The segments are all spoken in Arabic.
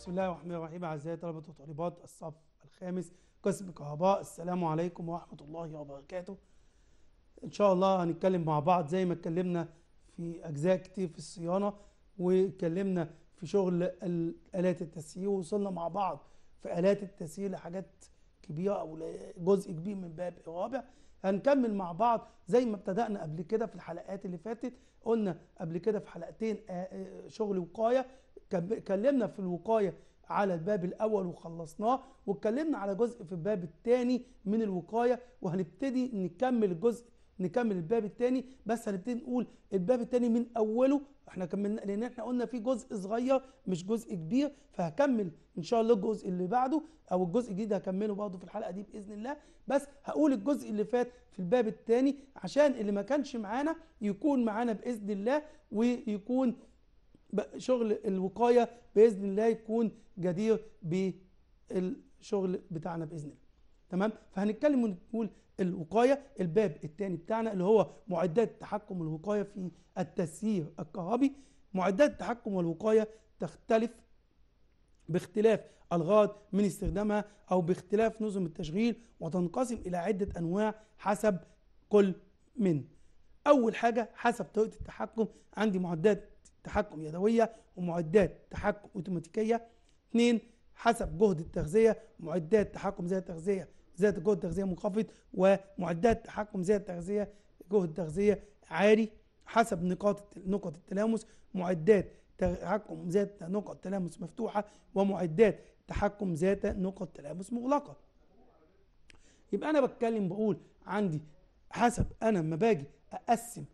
بسم الله الرحمن الرحيم أعزائي طلبة وطالبات الصف الخامس قسم كهرباء السلام عليكم ورحمة الله وبركاته إن شاء الله هنتكلم مع بعض زي ما اتكلمنا في أجزاء كتير في الصيانة واتكلمنا في شغل آلات التسيير ووصلنا مع بعض في آلات التسيير لحاجات كبيرة أو جزء كبير من باب الرابع هنكمل مع بعض زي ما ابتدأنا قبل كده في الحلقات اللي فاتت قلنا قبل كده في حلقتين آه، آه، شغل وقاية اتكلمنا في الوقايه على الباب الاول وخلصناه واتكلمنا على جزء في الباب الثاني من الوقايه وهنبتدي نكمل الجزء نكمل الباب الثاني بس هنبتدي نقول الباب الثاني من اوله احنا كملنا لان احنا قلنا في جزء صغير مش جزء كبير فهكمل ان شاء الله الجزء اللي بعده او الجزء الجديد هكمله برضه في الحلقه دي باذن الله بس هقول الجزء اللي فات في الباب الثاني عشان اللي ما كانش معانا يكون معانا باذن الله ويكون شغل الوقايه باذن الله يكون جدير بالشغل بتاعنا باذن الله تمام فهنتكلم ونقول الوقايه الباب الثاني بتاعنا اللي هو معدات تحكم الوقايه في التسيير الكهربي معدات التحكم والوقايه تختلف باختلاف الغرض من استخدامها او باختلاف نظم التشغيل وتنقسم الى عده انواع حسب كل من اول حاجه حسب طريقه التحكم عندي معدات تحكم يدوية ومعدات تحكم أوتوماتيكية اثنين حسب جهد التغذية معدات تحكم ذات تغذية ذات جهد تغذية منخفض ومعدات تحكم ذات تغذية جهد تغذية عالي حسب نقاط نقط التلامس معدات تحكم ذات نقط تلامس مفتوحة ومعدات تحكم ذات نقط تلامس مغلقة يبقى أنا بتكلم بقول عندي حسب أنا لما باجي أقسم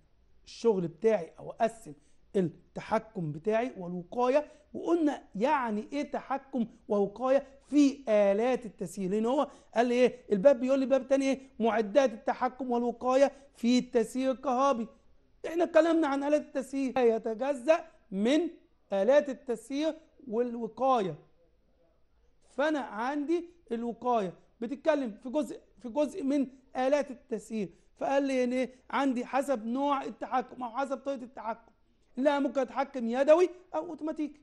الشغل بتاعي أو أقسم التحكم بتاعي والوقايه وقلنا يعني ايه تحكم ووقايه في الات التسيير لان هو قال لي ايه الباب بيقول لي باب تاني ايه معدات التحكم والوقايه في التسيير الكهربي احنا اتكلمنا عن الات التسيير يتجزا من الات التسيير والوقايه فانا عندي الوقايه بتتكلم في جزء في جزء من الات التسيير فقال لي يعني ايه عندي حسب نوع التحكم او حسب طريقه التحكم لا ممكن اتحكم يدوي او اوتوماتيكي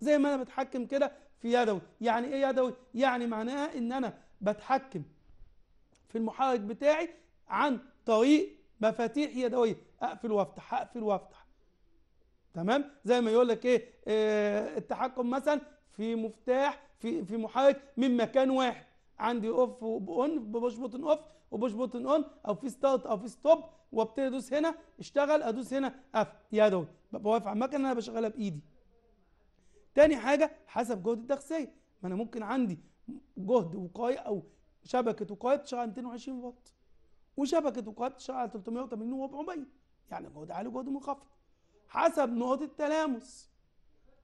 زي ما انا بتحكم كده في يدوي يعني ايه يدوي يعني معناها ان انا بتحكم في المحرك بتاعي عن طريق مفاتيح يدويه اقفل وافتح اقفل وافتح تمام زي ما يقول لك ايه, اه التحكم مثلا في مفتاح في في محرك من مكان واحد عندي اوف اون بشبط اوف وبوش بوتن اون او في ستارت او في ستوب وابتدي ادوس هنا اشتغل ادوس هنا قفل يدوي ببقى واقف على المكنه انا بشغلها بايدي تاني حاجه حسب جهد التغذيه ما انا ممكن عندي جهد وقايه او شبكه وقايه بتشتغل على 220 فولت وشبكه وقايه بتشتغل على 380 و 400 يعني جهد عالي وجهد منخفض حسب نقط التلامس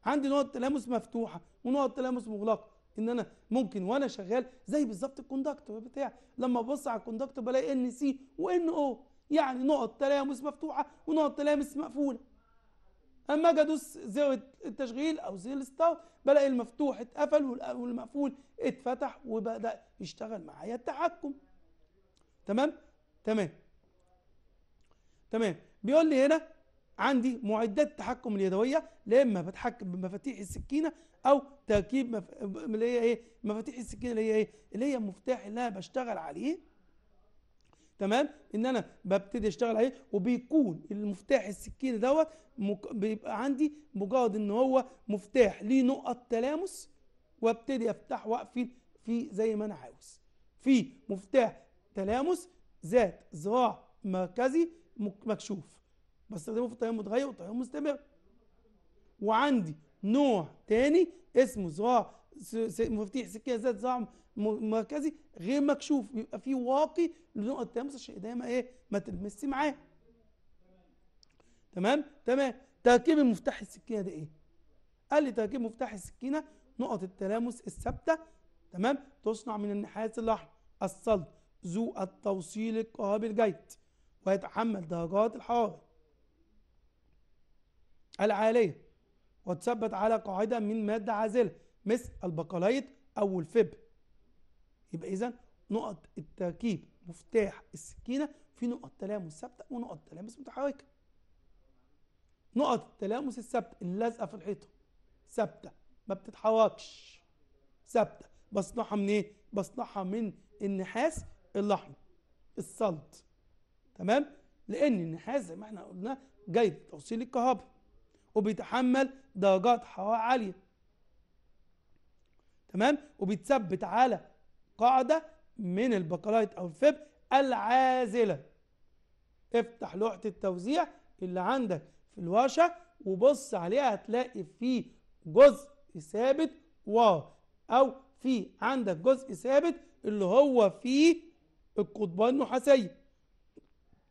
عندي نقط تلامس مفتوحه ونقط تلامس مغلقه ان انا ممكن وانا شغال زي بالظبط الكوندكتور بتاعي لما ببص على الكوندكتور بلاقي ان سي وان او يعني نقط تلامس مفتوحه ونقط تلامس مقفوله اما اجي ادوس زر التشغيل او زر الستارت بلاقي المفتوح اتقفل والمقفول اتفتح وبدا يشتغل معايا التحكم تمام تمام تمام بيقول لي هنا عندي معدات التحكم اليدويه لا اما بتحكم بمفاتيح السكينه او تركيب مف... اللي هي ايه مفاتيح السكينه اللي هي ايه اللي هي المفتاح اللي انا بشتغل عليه تمام ان انا ببتدي اشتغل عليه وبيكون المفتاح السكينه دوت مك... بيبقى عندي مجرد ان هو مفتاح ليه نقط تلامس وابتدي افتح واقفل في زي ما انا عاوز في مفتاح تلامس ذات ذراع مركزي مكشوف بستخدمه في التيمم متغير والتيمم مستمر وعندي نوع تاني اسمه زراع مفاتيح سكينه ذات زراع مركزي غير مكشوف بيبقى فيه واقي لنقط التماس عشان ايديا ما ايه ما تلمسش معاه تمام تمام تركيب المفتاح السكينه ده ايه قال لي تركيب مفتاح السكينه نقط التلامس الثابته تمام تصنع من النحاس اللحم الصلب ذو التوصيل الكهربي الجيد ويتحمل درجات الحراره العالية وتثبت على قاعدة من مادة عازلة مثل البقاليت أو الفيب يبقى إذا نقط التركيب مفتاح السكينة في نقط تلامس ثابتة ونقط تلامس متحركة نقط التلامس الثابتة اللازقة في الحيطة ثابتة ما بتتحركش ثابتة بصنعها من إيه؟ بصنعها من النحاس الأحمر الصلد تمام؟ لأن النحاس زي ما احنا قلنا جاي توصيل الكهرباء وبيتحمل درجات حرارة عالية تمام وبيتثبت على قاعدة من البكالايت أو الفب العازلة افتح لوحة التوزيع اللي عندك في الورشة وبص عليها هتلاقي في جزء ثابت واو أو في عندك جزء ثابت اللي هو فيه القضبان النحاسية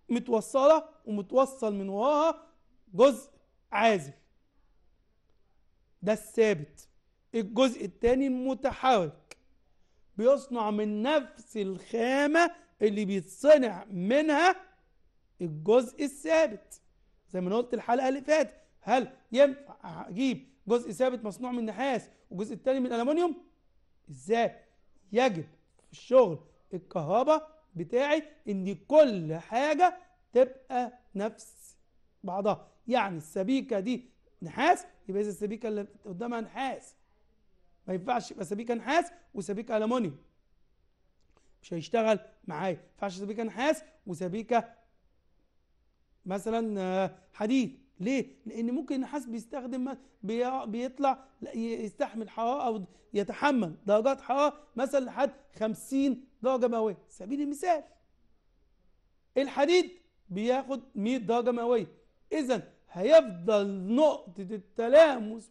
متوصلة ومتوصل من وراها جزء عازل ده الثابت الجزء الثاني المتحرك بيصنع من نفس الخامة اللي بيتصنع منها الجزء الثابت زي ما قلت الحلقة اللي فاتت هل ينفع أجيب جزء ثابت مصنوع من نحاس والجزء الثاني من الالومنيوم إزاي؟ يجب في الشغل الكهرباء بتاعي إن كل حاجة تبقى نفس بعضها يعني السبيكه دي نحاس يبقى اذا السبيكه اللي قدامها نحاس ما ينفعش يبقى سبيكه نحاس وسبيكه المونيوم مش هيشتغل معايا ما ينفعش سبيكه نحاس وسبيكه مثلا آه، حديد ليه؟ لأن ممكن النحاس بيستخدم بيطلع يستحمل حرارة أو يتحمل درجات حرارة مثلا لحد 50 درجة مئوية سبيل المثال الحديد بياخد 100 درجة مئوية إذا هيفضل نقطة التلامس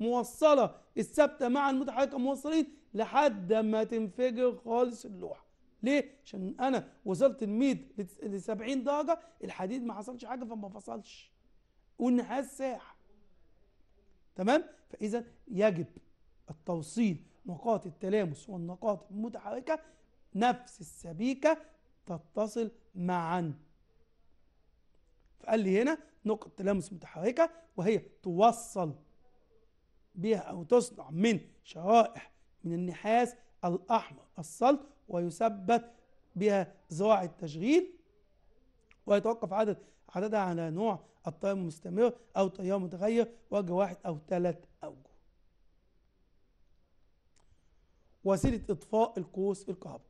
موصلة الثابتة مع المتحركة موصلين لحد ما تنفجر خالص اللوحة ليه؟ عشان أنا وصلت الميد ل 70 درجة الحديد ما حصلش حاجة فما فصلش والنحاس ساح تمام؟ فإذا يجب التوصيل نقاط التلامس والنقاط المتحركة نفس السبيكة تتصل معا فقال لي هنا نقطة تلامس متحركة وهي توصل بها أو تصنع من شرائح من النحاس الأحمر الصلب ويثبت بها ذراع التشغيل ويتوقف عدد عددها على نوع التيار المستمر أو تيار متغير وجه واحد أو ثلاث أوجه وسيلة إطفاء القوس الكهربي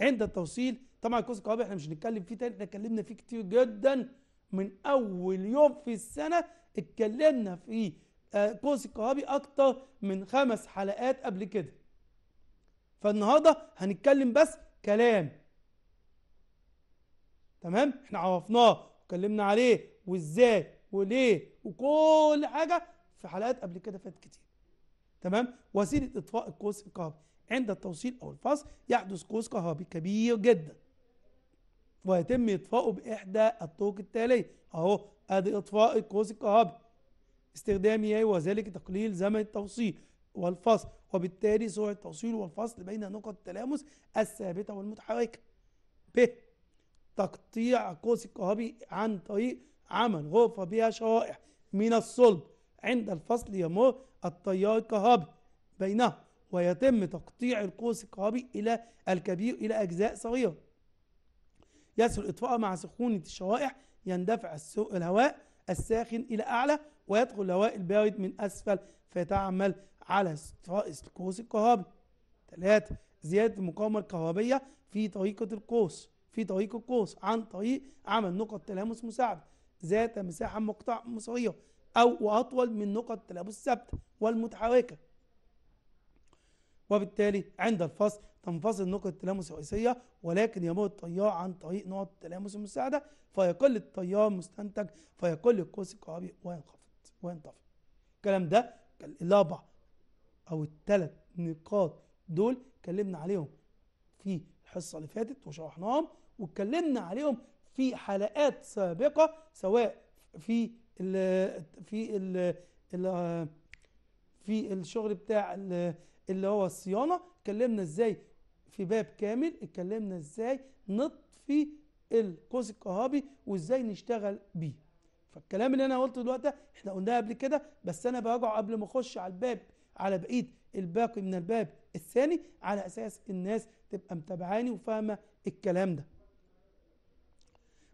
عند التوصيل طبعا القوس الكهربي احنا مش هنتكلم فيه تاني احنا اتكلمنا فيه كتير جدا من اول يوم في السنه اتكلمنا في آه، قوس الكهربي اكتر من خمس حلقات قبل كده فالنهارده هنتكلم بس كلام تمام احنا عرفناه واتكلمنا عليه وازاي وليه وكل حاجه في حلقات قبل كده فاتت كتير تمام وسيله اطفاء القوس الكهربي عند التوصيل او الفصل يحدث قوس كهربي كبير جدا ويتم إطفاؤه بإحدى الطرق التالية أهو أدي إطفاء القوس الكهربي استخدام ياي وذلك تقليل زمن التوصيل والفصل وبالتالي سرعة التوصيل والفصل بين نقط التلامس الثابتة والمتحركة ب تقطيع القوس الكهربي عن طريق عمل غرفة بها شرائح من الصلب عند الفصل يمر التيار الكهربي بينها ويتم تقطيع القوس الكهربي إلى الكبير إلى أجزاء صغيرة يسهل الاطفاء مع سخونة الشوائح يندفع الهواء الساخن إلى أعلى ويدخل الهواء البارد من أسفل فيتعمل على إطفاء القوس الكهربي. ثلاثة زيادة المقاومة الكهربية في طريقة القوس في طريق القوس عن طريق عمل نقط تلامس مساعدة ذات مساحة مقطع مصرية أو وأطول من نقط التلامس الثابتة والمتحركة وبالتالي عند الفصل تنفصل نقطة التلامس الرئيسية ولكن يمر التيار عن طريق نقط التلامس المساعدة فيقل التيار مستنتج فيقل القوس الكهربي وينخفض وينطفئ الكلام ده الأربع أو الثلاث نقاط دول اتكلمنا عليهم في الحصة اللي فاتت وشرحناهم واتكلمنا عليهم في حلقات سابقة سواء في الـ في الـ الـ في الشغل بتاع اللي هو الصيانه اتكلمنا ازاي في باب كامل اتكلمنا ازاي نطفي القوس الكهربي وازاي نشتغل بيه فالكلام اللي انا قلته دلوقتي احنا قلناه قبل كده بس انا براجعه قبل ما اخش على الباب على بقيه الباقي من الباب الثاني على اساس الناس تبقى متابعاني وفاهمه الكلام ده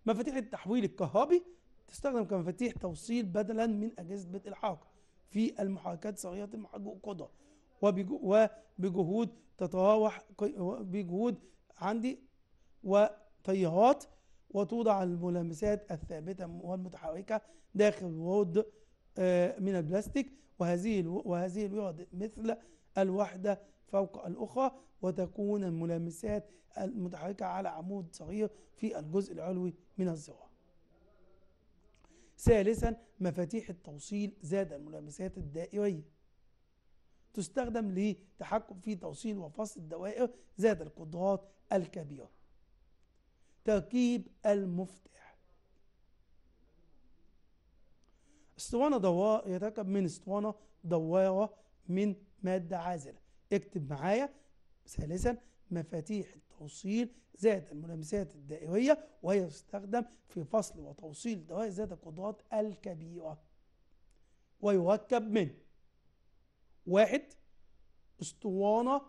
مفاتيح التحويل الكهربي تستخدم كمفاتيح توصيل بدلا من اجهزه بيت الحاق في المحركات صغيره المحرك والقدره وبجهود تتراوح بجهود عندي وتيارات وتوضع الملامسات الثابتة والمتحركة داخل ورد آه، من البلاستيك وهذه وهذه الورد مثل الوحدة فوق الأخرى وتكون الملامسات المتحركة على عمود صغير في الجزء العلوي من الزرار. ثالثا مفاتيح التوصيل زاد الملامسات الدائرية تستخدم للتحكم في توصيل وفصل الدوائر ذات القدرات الكبيرة تركيب المفتاح اسطوانة دوارة يتركب من اسطوانة دوارة من مادة عازلة اكتب معايا ثالثا مفاتيح التوصيل ذات الملامسات الدائرية وهي تستخدم في فصل وتوصيل دوائر ذات القدرات الكبيرة ويركب من واحد اسطوانة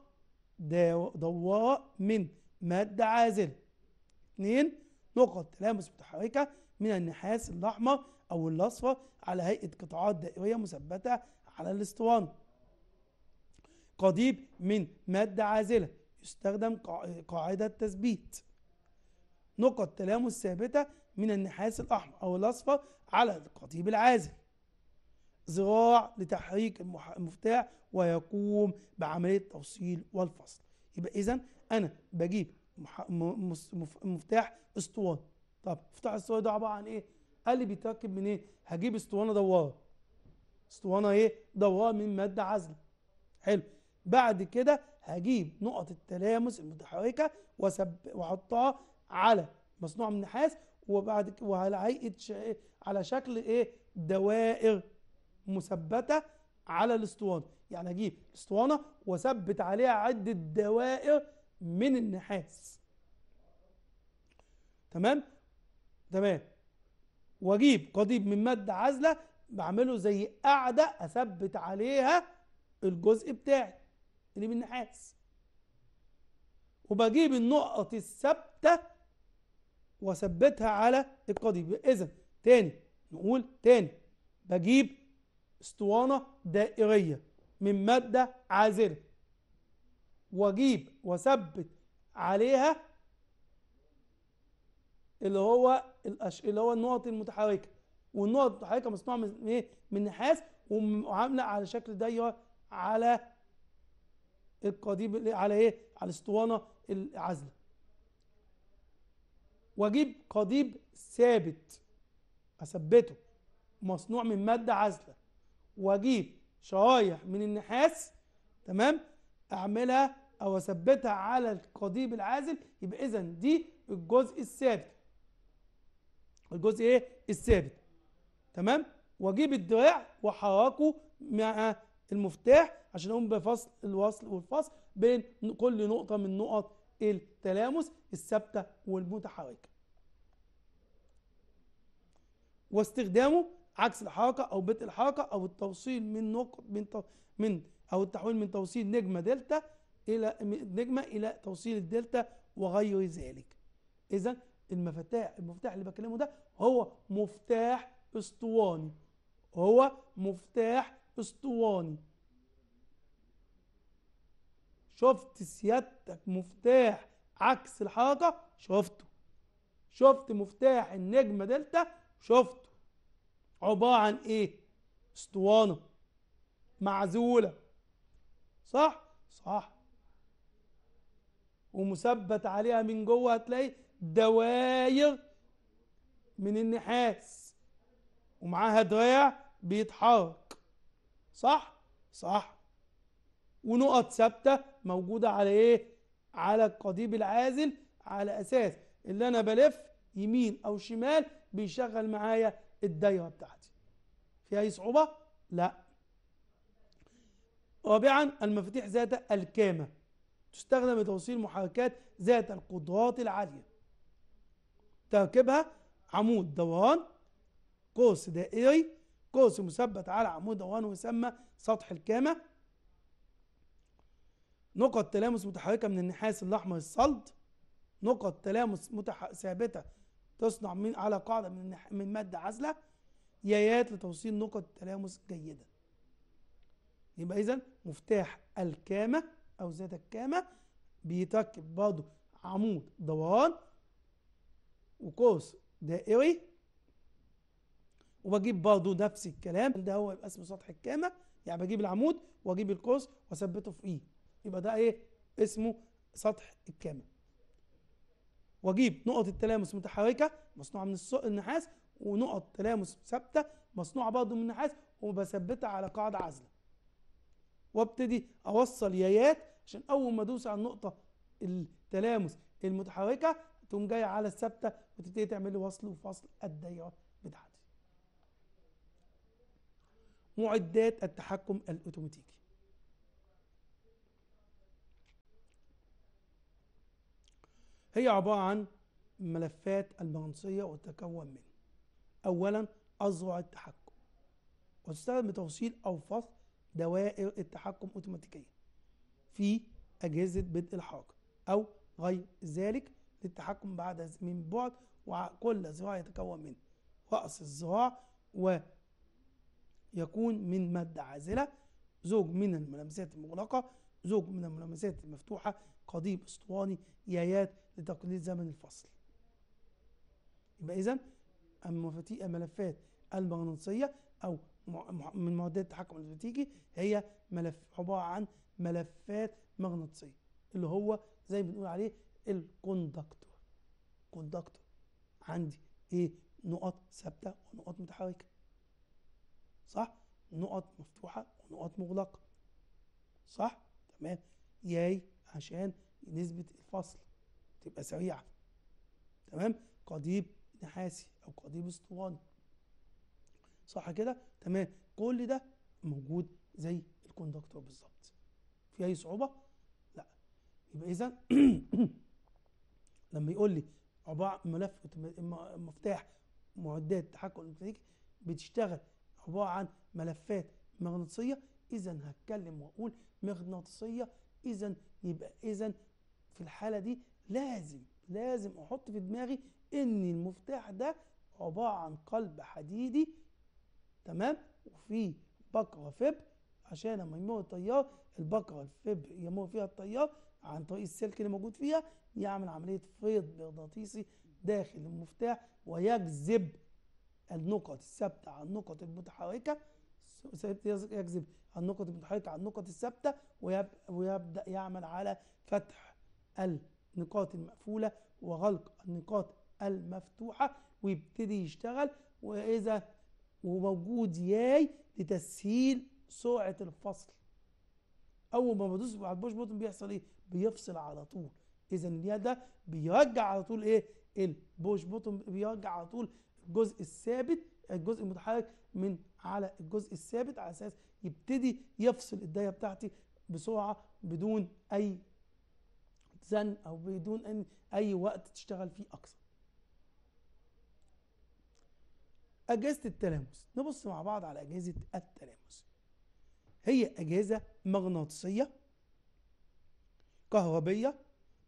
ضواء من مادة عازلة اثنين نقط تلامس متحركة من النحاس الأحمر أو الأصفر على هيئة قطاعات دائرية مثبتة على الاسطوانة قضيب من مادة عازلة يستخدم قاعدة تثبيت نقط تلامس ثابتة من النحاس الأحمر أو الأصفر على القضيب العازل ذراع لتحريك المفتاح ويقوم بعملية التوصيل والفصل يبقى إذا أنا بجيب مفتاح اسطوانة طب مفتاح الاسطوانة ده عبارة عن إيه؟ قال لي بيتركب من إيه؟ هجيب اسطوانة دوارة اسطوانة إيه؟ دوارة من مادة عازلة حلو بعد كده هجيب نقط التلامس المتحركة وأحطها على مصنوعة من نحاس وبعد وعلى هيئة على شكل إيه؟ دوائر مثبته على الاسطوانه يعني اجيب اسطوانه واثبت عليها عده دوائر من النحاس تمام تمام واجيب قضيب من ماده عازله بعمله زي قاعده اثبت عليها الجزء بتاعي اللي من النحاس وبجيب النقط الثابته واثبتها على القضيب اذا تاني نقول تاني بجيب اسطوانة دائرية من مادة عازلة واجيب واثبت عليها اللي هو الأش... اللي هو النقط المتحركة والنقط المتحركة مصنوعة من ايه؟ من نحاس وعاملة على شكل دايرة على القضيب على ايه؟ على الاسطوانة العازلة واجيب قضيب ثابت اثبته مصنوع من مادة عازلة واجيب شرايح من النحاس تمام اعملها او اثبتها على القضيب العازل يبقى اذا دي الجزء الثابت الجزء ايه الثابت تمام واجيب الدراع واحركه مع المفتاح عشان اقوم بفصل الوصل والفصل بين كل نقطه من نقط التلامس الثابته والمتحركه واستخدامه عكس الحركه او بيت الحركه او التوصيل من نقط من من او التحويل من توصيل نجمه دلتا الى نجمه الى توصيل الدلتا وغير ذلك اذا المفتاح المفتاح اللي بكلمه ده هو مفتاح اسطواني هو مفتاح اسطواني شفت سيادتك مفتاح عكس الحركه شفته شفت مفتاح النجمه دلتا شفته عباره عن ايه اسطوانه معزوله صح صح ومثبت عليها من جوه هتلاقي دواير من النحاس ومعاها دراع بيتحرك صح صح ونقط ثابته موجوده على ايه على القضيب العازل على اساس اللي انا بلف يمين او شمال بيشغل معايا الدايره بتاعتي في اي صعوبه لا رابعا المفاتيح ذات الكامه تستخدم لتوصيل محركات ذات القدرات العاليه تركيبها عمود دوران قوس دائري قوس مثبت على عمود دوران ويسمى سطح الكامه نقط تلامس متحركه من النحاس الاحمر الصلد نقط تلامس متح... ثابته تصنع من على قاعدة من, من مادة عازلة يايات لتوصيل نقط تلامس جيدة يبقى إذا مفتاح الكامة أو ذات الكامة بيتركب برضه عمود دوران وقوس دائري وبجيب برضه نفس الكلام ده هو يبقى اسمه سطح الكامة يعني بجيب العمود وأجيب القوس وأثبته فوقيه يبقى ده إيه اسمه سطح الكامة واجيب نقط التلامس متحركه مصنوعه من النحاس ونقط تلامس ثابته مصنوعه برضه من النحاس وبثبتها على قاعده عازله وابتدي اوصل يايات عشان اول ما ادوس على النقطه التلامس المتحركه تقوم جايه على الثابته وتبتدي تعمل لي وصل وفصل الدايره بتاعتي معدات التحكم الاوتوماتيكي هي عبارة عن ملفات المغناطيسية وتتكون من أولا أذرع التحكم وتستخدم لتوصيل أو فصل دوائر التحكم أوتوماتيكيا في أجهزة بدء الحركة أو غير ذلك للتحكم بعد من بعد وكل ذراع يتكون من رأس الذراع ويكون من مادة عازلة زوج من الملامسات المغلقة زوج من الملامسات المفتوحة قضيب اسطواني يايات لتقليل زمن الفصل يبقى إذا الملفات المغناطيسية أو من معدات التحكم الأوتوماتيكي هي ملف عبارة عن ملفات مغناطيسية اللي هو زي ما بنقول عليه الكوندكتور كوندكتور عندي ايه نقط ثابتة ونقط متحركة صح نقط مفتوحة ونقط مغلقة صح تمام ياي عشان نسبة الفصل تبقى سريعه تمام قضيب نحاسي او قضيب اسطواني صح كده تمام كل ده موجود زي الكوندكتور بالظبط في اي صعوبه لا يبقى اذا لما يقول لي عباره ملف مفتاح معدات تحكم الكتريكي بتشتغل عباره عن ملفات مغناطيسيه اذا هتكلم واقول مغناطيسيه اذا يبقى اذا في الحاله دي لازم لازم احط في دماغي ان المفتاح ده عباره عن قلب حديدي تمام وفي بقره فبر عشان لما يمر التيار البقره الفبر يمر فيها التيار عن طريق السلك اللي موجود فيها يعمل عمليه فيض مغناطيسي داخل المفتاح ويجذب النقط الثابته على النقط المتحركه يجذب النقط المتحركه على النقط الثابته ويبدا يعمل على فتح ال النقاط المقفولة وغلق النقاط المفتوحة ويبتدي يشتغل وإذا وموجود ياي لتسهيل سرعة الفصل أول ما بدوس على البوش بوتن بيحصل إيه؟ بيفصل على طول إذا الياء ده بيرجع على طول إيه؟ البوش بوتن بيرجع على طول الجزء الثابت الجزء المتحرك من على الجزء الثابت على اساس يبتدي يفصل الدايه بتاعتي بسرعه بدون اي زن او بدون ان اي وقت تشتغل فيه اكثر اجهزه التلامس نبص مع بعض على اجهزه التلامس هي اجهزه مغناطيسيه كهربيه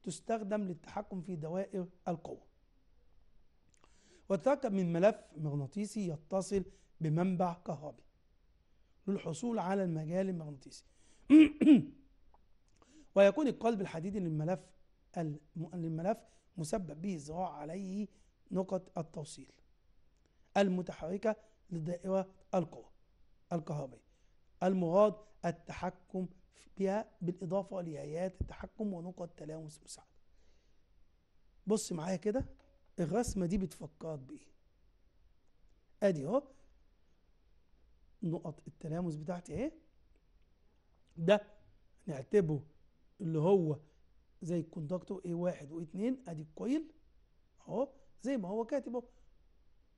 تستخدم للتحكم في دوائر القوه وتركب من ملف مغناطيسي يتصل بمنبع كهربي للحصول على المجال المغناطيسي ويكون القلب الحديدي للملف للملف مسبب به الصراع عليه نقط التوصيل المتحركة للدائرة القوى الكهربية المراد التحكم بها بالإضافة لآيات التحكم ونقط تلامس مساعدة بص معايا كده الرسمة دي بتفكرك بإيه أدي أهو نقط التلامس بتاعتي إيه ده نعتبره اللي هو زي الكوندكتور A1 و2 ادي الكويل اهو زي ما هو كاتب اهو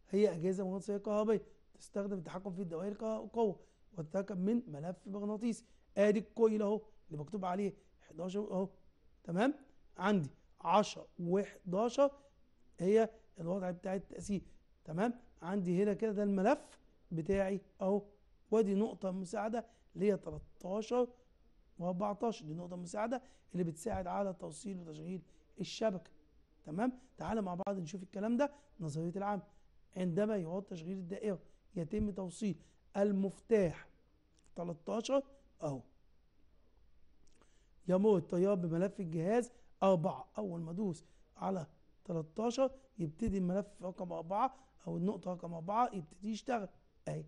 هي اجهزه مغناطيسيه كهربائيه تستخدم التحكم في الدوائر القوه وتتركب من ملف مغناطيسي ادي الكويل اهو اللي مكتوب عليه 11 اهو تمام عندي 10 و11 هي الوضع بتاع التاثير تمام عندي هنا كده ده الملف بتاعي اهو وادي نقطه مساعده اللي هي 13 و14 دي نقطه مساعده اللي بتساعد على توصيل وتشغيل الشبكه تمام تعالى مع بعض نشوف الكلام ده نظريه العام عندما يعود تشغيل الدائره يتم توصيل المفتاح 13 اهو يمر التيار بملف الجهاز 4 اول ما ادوس على 13 يبتدي الملف رقم 4 او النقطه رقم 4 يبتدي يشتغل اهي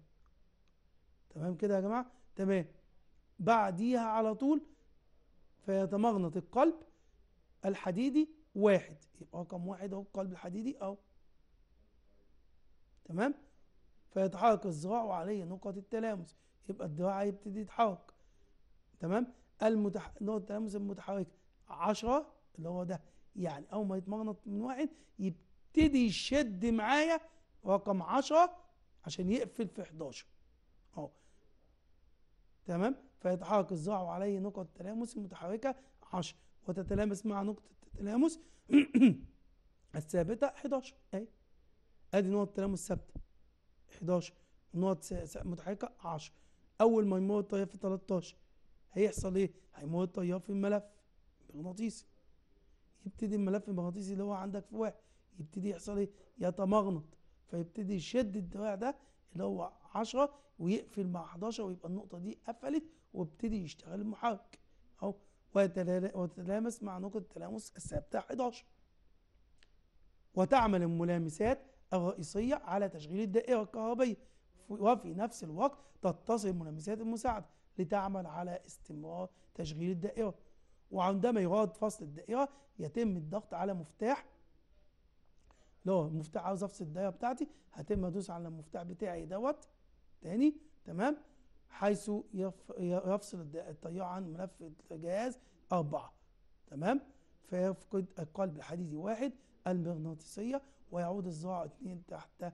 تمام كده يا جماعه تمام بعديها على طول فيتمغنط القلب الحديدي واحد يبقى رقم واحد اهو القلب الحديدي اهو تمام فيتحرك الذراع وعليه نقط التلامس يبقى الذراع هيبتدي يتحرك تمام المتح... نقط التلامس المتحركه 10 اللي هو ده يعني اول ما يتمغنط من واحد يبتدي يشد معايا رقم 10 عشان يقفل في 11 اهو تمام فيتحرك الذراع وعليه نقط التلامس المتحركة 10 وتتلامس مع نقطة التلامس الثابتة 11 أهي أدي نقط التلامس ثابتة 11 نقط متحركة 10 أول ما يمر الطيار في 13 هيحصل إيه؟ هيمر الطيار في الملف المغناطيسي يبتدي الملف المغناطيسي اللي هو عندك في واحد يبتدي يحصل ايه؟ يتمغنط فيبتدي يشد الدراع ده اللي هو 10 ويقفل مع 11 ويبقى النقطه دي قفلت وابتدي يشتغل المحرك اهو وتتلامس مع نقطة التلامس الثابتة 11 وتعمل الملامسات الرئيسية على تشغيل الدائرة الكهربية وفي نفس الوقت تتصل ملامسات المساعدة لتعمل على استمرار تشغيل الدائرة وعندما يراد فصل الدائرة يتم الضغط على مفتاح لو مفتاح عاوز افصل الدائرة بتاعتي هتم ادوس على المفتاح بتاعي دوت تاني تمام حيث يفصل التيار عن ملف الجهاز أربعة تمام فيفقد القلب الحديدي واحد المغناطيسية ويعود الذراع اثنين تحت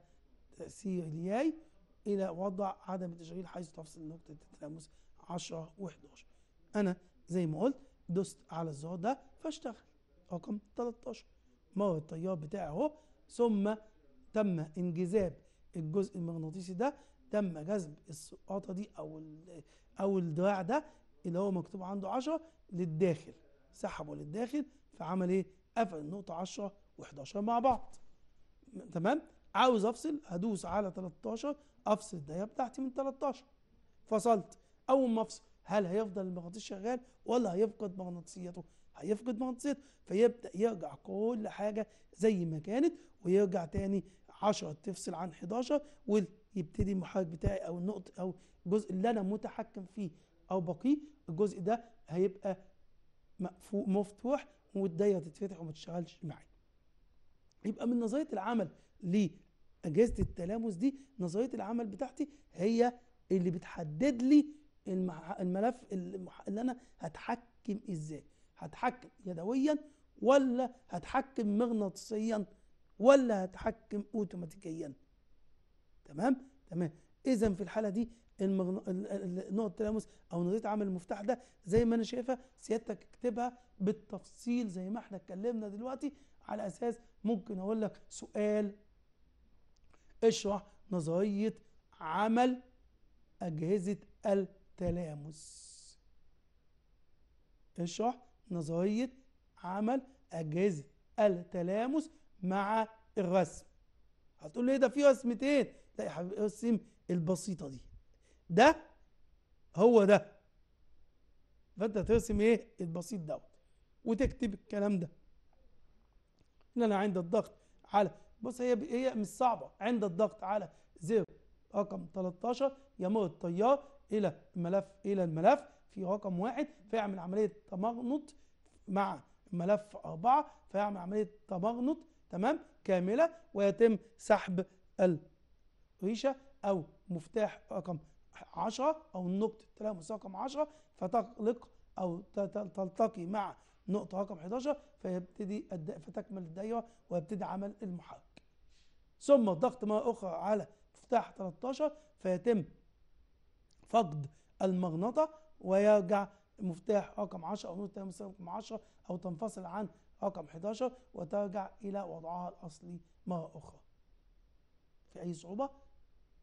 تأثير الياي إلى وضع عدم التشغيل حيث تفصل نقطة التلامس 10 و11 أنا زي ما قلت دوست على الزرار ده فاشتغل رقم 13 مر التيار بتاعي اهو ثم تم انجذاب الجزء المغناطيسي ده تم جذب السقاطه دي او او الدراع ده اللي هو مكتوب عنده 10 للداخل سحبه للداخل فعمل ايه؟ قفل النقطه 10 و11 مع بعض تمام؟ عاوز افصل هدوس على 13 افصل الدايه بتاعتي من 13 فصلت اول ما افصل هل هيفضل المغناطيس شغال ولا هيفقد مغناطيسيته؟ هيفقد مغناطيسيته فيبدا يرجع كل حاجه زي ما كانت ويرجع تاني 10 تفصل عن 11 ويبتدي المحرك بتاعي او النقط او الجزء اللي انا متحكم فيه او بقيه الجزء ده هيبقى مفتوح والدايره تتفتح وما تشتغلش معايا يبقى من نظريه العمل لاجهزه التلامس دي نظريه العمل بتاعتي هي اللي بتحدد لي الملف اللي انا هتحكم ازاي هتحكم يدويا ولا هتحكم مغناطيسيا ولا هتحكم اوتوماتيكيا تمام تمام اذا في الحاله دي المغن... نقطه التلامس او نظريه عمل المفتاح ده زي ما انا شايفها سيادتك اكتبها بالتفصيل زي ما احنا اتكلمنا دلوقتي على اساس ممكن اقول لك سؤال اشرح نظريه عمل اجهزه التلامس اشرح نظريه عمل اجهزه التلامس مع الرسم هتقول لي إيه ده في رسمتين لا يا حبيبي ارسم إيه البسيطه دي ده هو ده فانت ترسم ايه البسيط دوت وتكتب الكلام ده ان انا عند الضغط على بص هي هي مش صعبه عند الضغط على زر رقم 13 يمر التيار الى الملف الى الملف في رقم واحد فيعمل عمليه تمغنط مع ملف اربعه فيعمل عمليه تمغنط تمام كاملة ويتم سحب الريشة أو مفتاح رقم 10 أو النقطة التلامس رقم 10 فتقلق أو تلتقي مع نقطة رقم 11 فيبتدي فتكمل الدائرة ويبتدي عمل المحرك ثم الضغط مرة أخرى على مفتاح 13 فيتم فقد المغنطة ويرجع مفتاح رقم 10 او نقطه رقم 10 او تنفصل عن رقم 11 وترجع إلى وضعها الأصلي مرة أخرى في أي صعوبة؟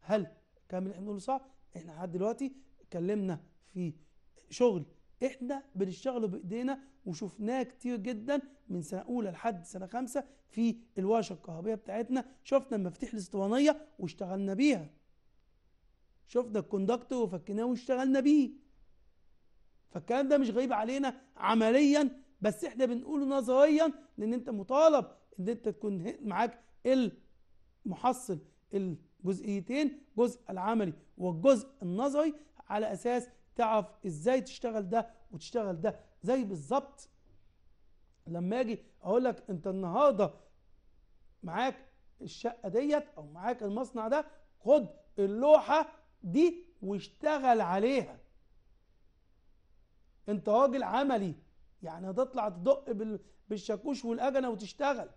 هل الكلام اللي احنا بنقوله صح؟ احنا لحد دلوقتي اتكلمنا في شغل احنا بنشتغله بايدينا وشفناه كتير جدا من سنه اولى لحد سنه خمسه في الورشه الكهربيه بتاعتنا شفنا المفاتيح الاسطوانيه واشتغلنا بيها شفنا الكوندكتور وفكناه واشتغلنا بيه فالكلام ده مش غريب علينا عمليا بس احنا بنقوله نظريا لان انت مطالب ان انت تكون معاك المحصل الجزئيتين جزء العملي والجزء النظري على اساس تعرف ازاي تشتغل ده وتشتغل ده زي بالظبط لما اجي اقول لك انت النهارده معاك الشقه ديت او معاك المصنع ده خد اللوحه دي واشتغل عليها انت راجل عملي يعني هتطلع تدق بالشاكوش والاجنه وتشتغل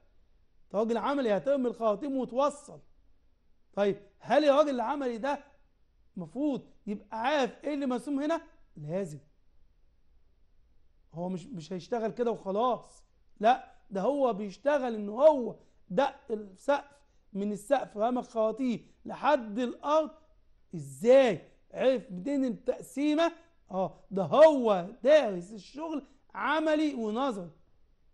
فراجل عملي هترمي الخواتيم وتوصل طيب هل الراجل العملي ده المفروض يبقى عارف ايه اللي مرسوم هنا لازم هو مش مش هيشتغل كده وخلاص لا ده هو بيشتغل ان هو دق السقف من السقف رمى الخواتيم لحد الارض ازاي عرف منين التقسيمه اه ده هو دارس الشغل عملي ونظري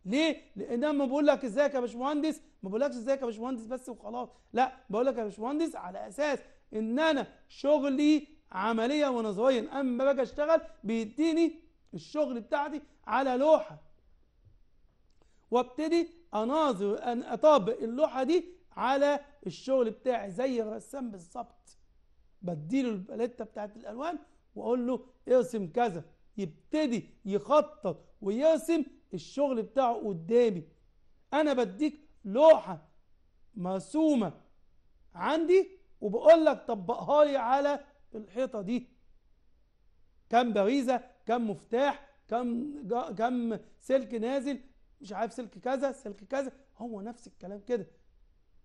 ليه؟ لان ما بقول لك ازيك يا باشمهندس ما بقولكش ازيك يا باشمهندس بس وخلاص لا بقول لك يا باشمهندس على اساس ان انا شغلي عمليا ونظريا اما باجي اشتغل بيديني الشغل بتاعتي على لوحه وابتدي اناظر ان اطابق اللوحه دي على الشغل بتاعي زي الرسام بالظبط بديله الباليته بتاعت الالوان واقول له ارسم كذا يبتدي يخطط ويرسم الشغل بتاعه قدامي انا بديك لوحة مرسومة عندي وبقول لك طبقها لي على الحيطة دي كم باريزة كم مفتاح كم كم سلك نازل مش عارف سلك كذا سلك كذا هو نفس الكلام كده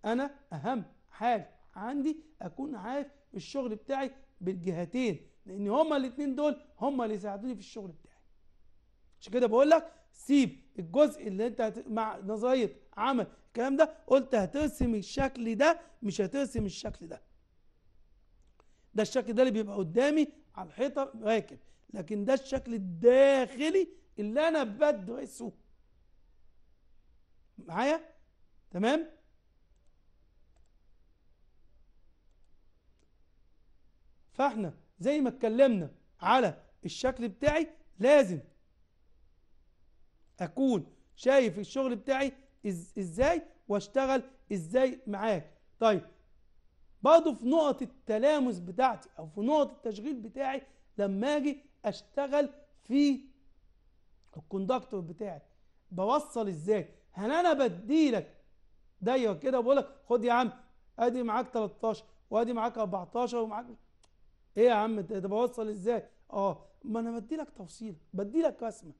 انا اهم حاجة عندي اكون عارف الشغل بتاعي بالجهتين لان هما الاتنين دول هما اللي يساعدوني في الشغل بتاعي عشان كده بقول لك سيب الجزء اللي انت هت... مع نظريه عمل الكلام ده قلت هترسم الشكل ده مش هترسم الشكل ده ده الشكل ده اللي بيبقى قدامي على الحيطه راكب لكن ده الشكل الداخلي اللي انا بدرسه معايا تمام فاحنا زي ما اتكلمنا على الشكل بتاعي لازم اكون شايف الشغل بتاعي ازاي واشتغل ازاي معاك طيب برضه في نقط التلامس بتاعتي او في نقط التشغيل بتاعي لما اجي اشتغل في الكوندكتور بتاعي بوصل ازاي هل يعني انا بديلك دايره كده بقول لك خد يا عم ادي معاك 13 وادي معاك 14 ومعاك ايه يا عم ده بوصل ازاي اه ما انا بديلك توصيله بديلك رسمه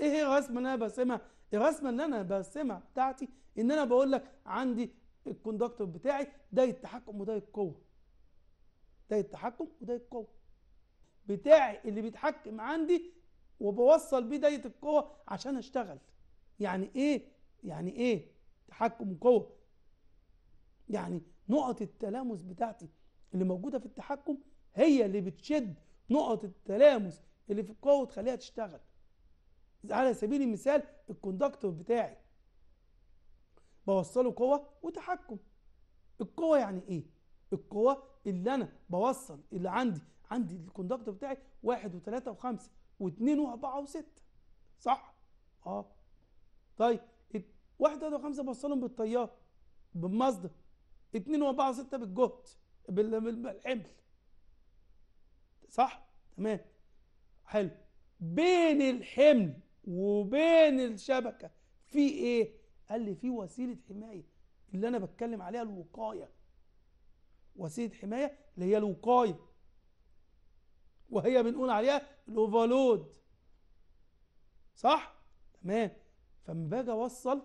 ايه هي الرسمه اللي انا برسمها الرسمه اللي انا برسمها بتاعتي ان انا بقول لك عندي الكوندكتور بتاعي ده التحكم وده القوه ده التحكم وده القوه بتاعي اللي بيتحكم عندي وبوصل بيه دايت القوه عشان اشتغل يعني ايه يعني ايه تحكم وقوه يعني نقط التلامس بتاعتي اللي موجوده في التحكم هي اللي بتشد نقط التلامس اللي في القوه وتخليها تشتغل على سبيل المثال الكوندكتور بتاعي بوصله قوه وتحكم القوه يعني ايه القوه اللي انا بوصل اللي عندي عندي الكوندكتور بتاعي واحد وثلاثة وخمسة واثنين واربعة وستة صح اه طيب واحد وثلاثة وخمسة بوصلهم بالطيار بالمصدر اثنين واربعة وستة بالجهد بالحمل صح تمام حلو بين الحمل وبين الشبكه في ايه قال لي في وسيله حمايه اللي انا بتكلم عليها الوقايه وسيله حمايه اللي هي الوقايه وهي بنقول عليها الاوفرلود صح تمام فلما باجي اوصل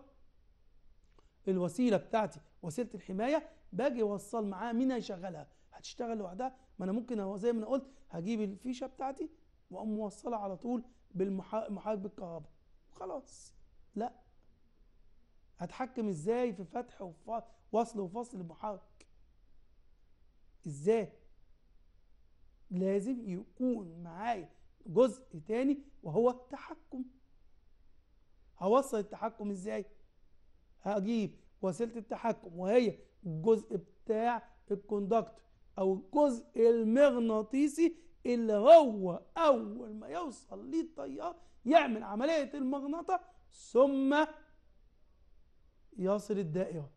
الوسيله بتاعتي وسيله الحمايه باجي اوصل معاها مين هيشغلها هتشتغل لوحدها ما انا ممكن زي ما انا قلت هجيب الفيشه بتاعتي واقوم موصلها على طول بالمحاط بالكهرباء خلاص لا هتحكم ازاي في فتح ووصل وفصل المحاك ازاي لازم يكون معايا جزء تاني وهو التحكم هوصل التحكم ازاي هجيب وسيله التحكم وهي الجزء بتاع الكوندكتور او الجزء المغناطيسي اللي هو أول ما يوصل للتيار يعمل عملية المغناطة ثم يصل الدائرة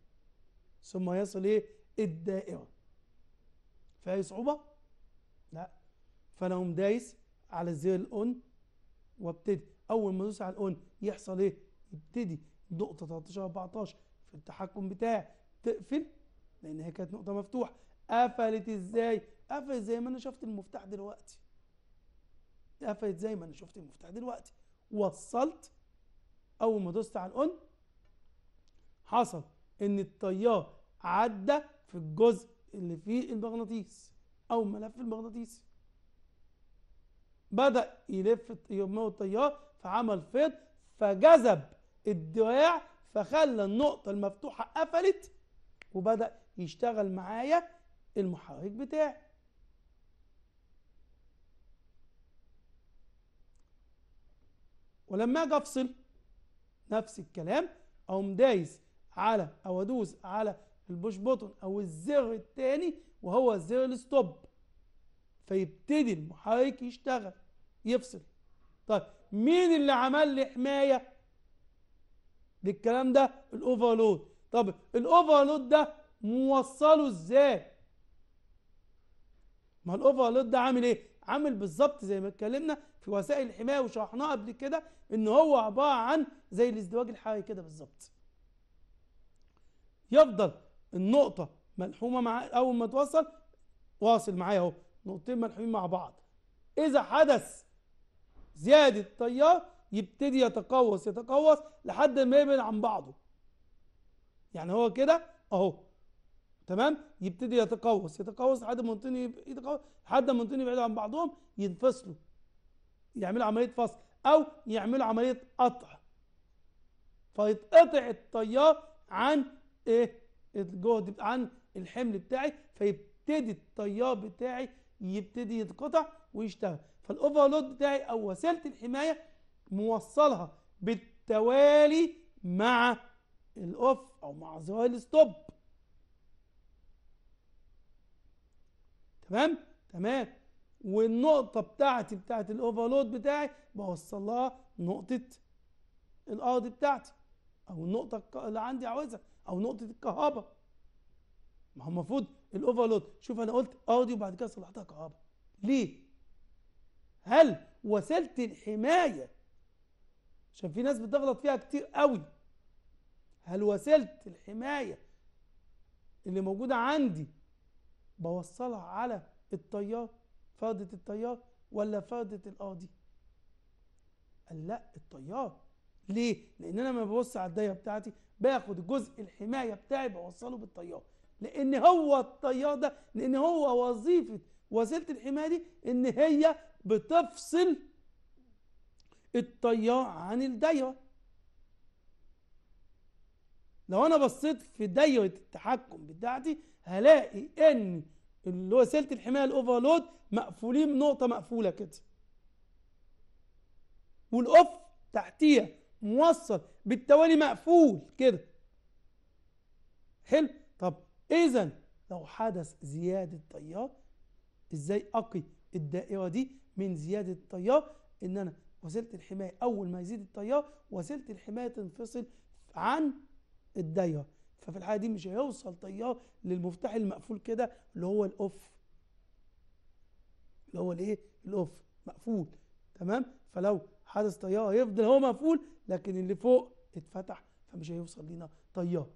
ثم يصل إيه؟ الدائرة فهي صعوبة؟ لا فأنا أقوم دايس على زر الأون وابتدي أول ما أدوس على الأون يحصل إيه؟ يبتدي نقطة 13 14 في التحكم بتاعي تقفل لأن هي كانت نقطة مفتوحة قفلت إزاي؟ قفلت زي ما انا شفت المفتاح دلوقتي قفلت زي ما انا شفت المفتاح دلوقتي وصلت اول ما دوست على الاون حصل ان التيار عدى في الجزء اللي فيه المغناطيس او ملف المغناطيس بدا يلف يمر التيار فعمل فيض فجذب الدراع فخلى النقطه المفتوحه قفلت وبدا يشتغل معايا المحرك بتاعي ولما اجي افصل نفس الكلام اقوم دايس على او ادوس على البوش بوتون او الزر التاني وهو زر الستوب فيبتدي المحرك يشتغل يفصل طيب مين اللي عمل لي حمايه للكلام ده الاوفرلود طب الاوفرلود ده موصله ازاي ما الاوفرلود ده عامل ايه عامل بالظبط زي ما اتكلمنا في وسائل الحمايه وشرحناها قبل كده ان هو عباره عن زي الازدواج الحيوي كده بالظبط يفضل النقطه ملحومه مع اول ما توصل واصل معايا اهو نقطتين ملحومين مع بعض اذا حدث زياده تيار يبتدي يتقوس يتقوس لحد ما يبعد عن بعضه يعني هو كده اهو تمام يبتدي يتقوس يتقوس لحد ما الطين يتقوس لحد ما الطين بعيد عن بعضهم ينفصلوا يعملوا عمليه فصل او يعملوا عمليه قطع فيتقطع التيار عن ايه الجهد عن الحمل بتاعي فيبتدي التيار بتاعي يبتدي يتقطع ويشتغل فالاوفرلود بتاعي او وسيله الحمايه موصلها بالتوالي مع الاوف او مع زوال الستوب تمام تمام والنقطة بتاعتي بتاعت الاوفرلود بتاعي بوصلها نقطة الارض بتاعتي او النقطة اللي عندي عاوزها او نقطة الكهرباء ما هو المفروض الاوفرلود شوف انا قلت ارضي وبعد كده صلحتها كهرباء ليه؟ هل وسيلة الحماية عشان في ناس بتغلط فيها كتير قوي هل وسيلة الحماية اللي موجودة عندي بوصلها على الطيار فاضة الطيار ولا فاضة القاضي قال لا الطيار ليه لان انا لما ببص على الدايره بتاعتي باخد الجزء الحمايه بتاعي بوصله بالطيار لان هو الطيار ده لان هو وظيفه وسيله الحمايه دي ان هي بتفصل الطيار عن الدايره لو انا بصيت في دايره التحكم بتاعتي هلاقي ان اللي هو سلة الحماية الاوفرلود مقفولين نقطة مقفولة كده والاوف تحتيها موصل بالتوالي مقفول كده حلو طب اذا لو حدث زيادة تيار ازاي اقي الدائرة دي من زيادة التيار ان انا وسيلة الحماية اول ما يزيد التيار وسيلة الحماية تنفصل عن الدايره ففي الحاله دي مش هيوصل تيار للمفتاح المقفول كده اللي هو الاوف اللي هو الايه الاوف مقفول تمام فلو حدث تيار هيفضل هو مقفول لكن اللي فوق اتفتح فمش هيوصل لينا تيار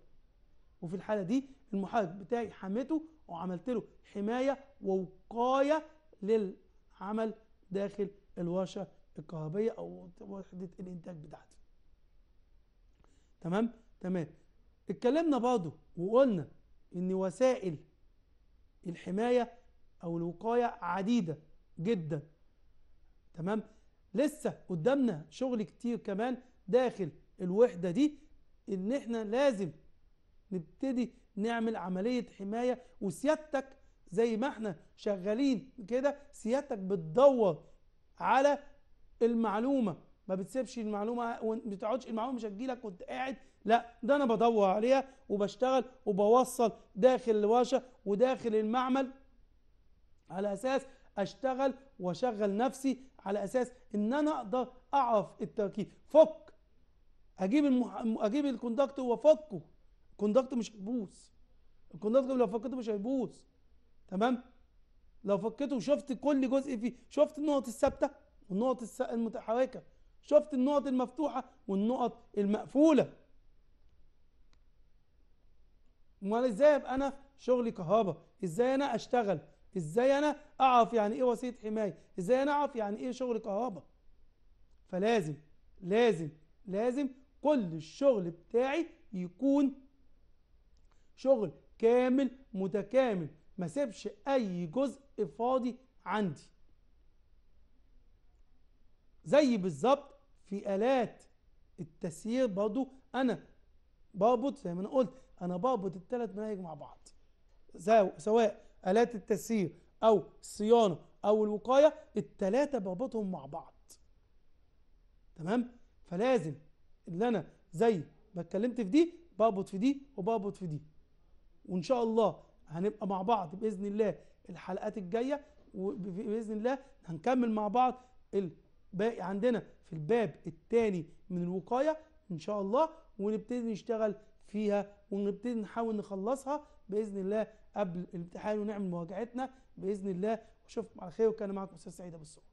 وفي الحاله دي المحرك بتاعي حميته وعملت له حمايه ووقايه للعمل داخل الورشه الكهربيه او وحده الانتاج بتاعتي تمام تمام اتكلمنا برضه وقلنا ان وسائل الحماية او الوقاية عديدة جدا تمام لسه قدامنا شغل كتير كمان داخل الوحدة دي ان احنا لازم نبتدي نعمل عملية حماية وسيادتك زي ما احنا شغالين كده سيادتك بتدور على المعلومة ما بتسيبش المعلومة وما بتقعدش المعلومة مش هتجيلك وانت قاعد لا ده انا بدور عليها وبشتغل وبوصل داخل الورشه وداخل المعمل على اساس اشتغل واشغل نفسي على اساس ان انا اقدر اعرف التركيب فك اجيب المح... اجيب الكوندكتور وافكه الكوندكتور مش هيبوظ الكوندكتور لو فكته مش هيبوظ تمام لو فكته وشفت كل جزء فيه شفت النقط الثابته والنقط المتحركه شفت النقط المفتوحه والنقط المقفوله امال ازاي ابقى انا شغلي كهرباء ازاي انا اشتغل ازاي انا اعرف يعني ايه وسيط حمايه ازاي انا اعرف يعني ايه شغل كهرباء فلازم لازم لازم كل الشغل بتاعي يكون شغل كامل متكامل ما سيبش اي جزء فاضي عندي زي بالظبط في الات التسيير برضو انا بربط زي ما انا قلت انا بقبض الثلاث مناهج مع بعض سواء الات التسيير او الصيانه او الوقايه الثلاثه بقبضهم مع بعض تمام فلازم اللي انا زي ما اتكلمت في دي بقبض في دي وبقبض في دي وان شاء الله هنبقى مع بعض باذن الله الحلقات الجايه وباذن الله هنكمل مع بعض الباقي عندنا في الباب الثاني من الوقايه ان شاء الله ونبتدي نشتغل فيها ونبتدي نحاول نخلصها باذن الله قبل الامتحان ونعمل مواجهتنا باذن الله واشوفكم على خير وكان معكم استاذ سعيد ابو